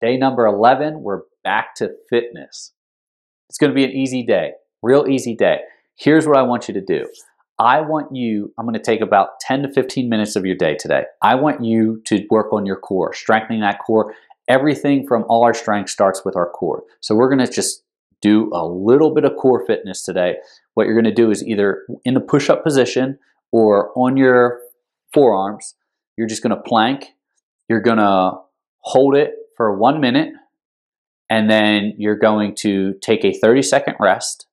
Day number 11, we're back to fitness. It's going to be an easy day, real easy day. Here's what I want you to do. I want you, I'm going to take about 10 to 15 minutes of your day today. I want you to work on your core, strengthening that core. Everything from all our strength starts with our core. So we're going to just do a little bit of core fitness today. What you're going to do is either in a push up position or on your forearms, you're just going to plank. You're going to hold it for one minute, and then you're going to take a 30 second rest,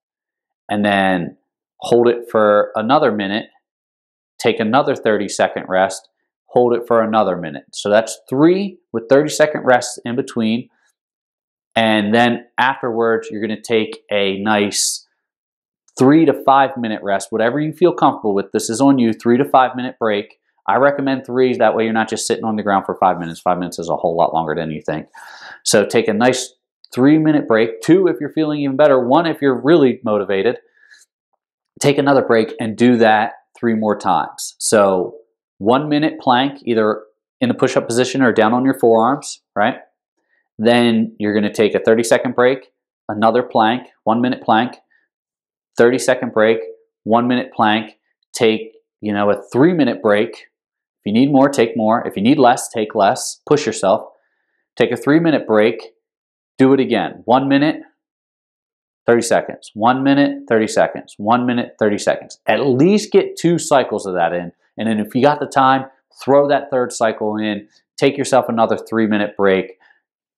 and then hold it for another minute, take another 30 second rest, hold it for another minute. So that's three with 30 second rests in between. And then afterwards, you're going to take a nice three to five minute rest, whatever you feel comfortable with. This is on you, three to five minute break. I recommend threes. That way you're not just sitting on the ground for five minutes. Five minutes is a whole lot longer than you think. So take a nice three minute break. Two, if you're feeling even better. One, if you're really motivated. Take another break and do that three more times. So one minute plank, either in the push up position or down on your forearms, right? Then you're going to take a 30 second break, another plank, one minute plank, 30 second break, one minute plank, take, you know, a three minute break, if you need more, take more. If you need less, take less. Push yourself. Take a three minute break. Do it again. One minute, 30 seconds. One minute, 30 seconds. One minute, 30 seconds. At least get two cycles of that in. And then if you got the time, throw that third cycle in. Take yourself another three minute break.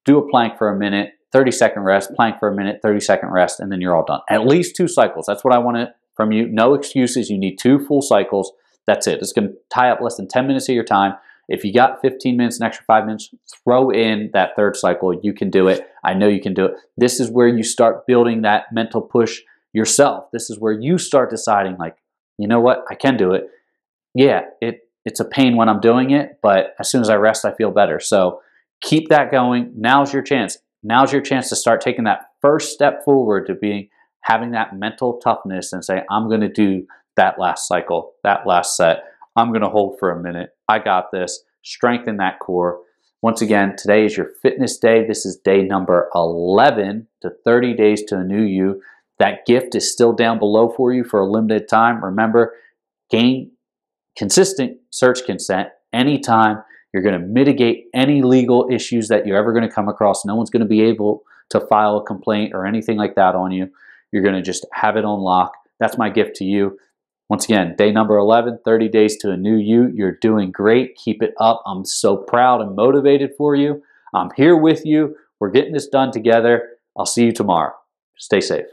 Do a plank for a minute, 30 second rest, plank for a minute, 30 second rest, and then you're all done. At least two cycles. That's what I want from you. No excuses. You need two full cycles. That's it. It's going to tie up less than 10 minutes of your time. If you got 15 minutes, an extra five minutes, throw in that third cycle. You can do it. I know you can do it. This is where you start building that mental push yourself. This is where you start deciding, like, you know what, I can do it. Yeah, it it's a pain when I'm doing it, but as soon as I rest, I feel better. So keep that going. Now's your chance. Now's your chance to start taking that first step forward to being having that mental toughness and say, I'm going to do that last cycle, that last set. I'm going to hold for a minute. I got this. Strengthen that core. Once again, today is your fitness day. This is day number 11 to 30 days to a new you. That gift is still down below for you for a limited time. Remember, gain consistent search consent anytime. You're going to mitigate any legal issues that you're ever going to come across. No one's going to be able to file a complaint or anything like that on you. You're going to just have it on lock. That's my gift to you. Once again, day number 11, 30 days to a new you. You're doing great. Keep it up. I'm so proud and motivated for you. I'm here with you. We're getting this done together. I'll see you tomorrow. Stay safe.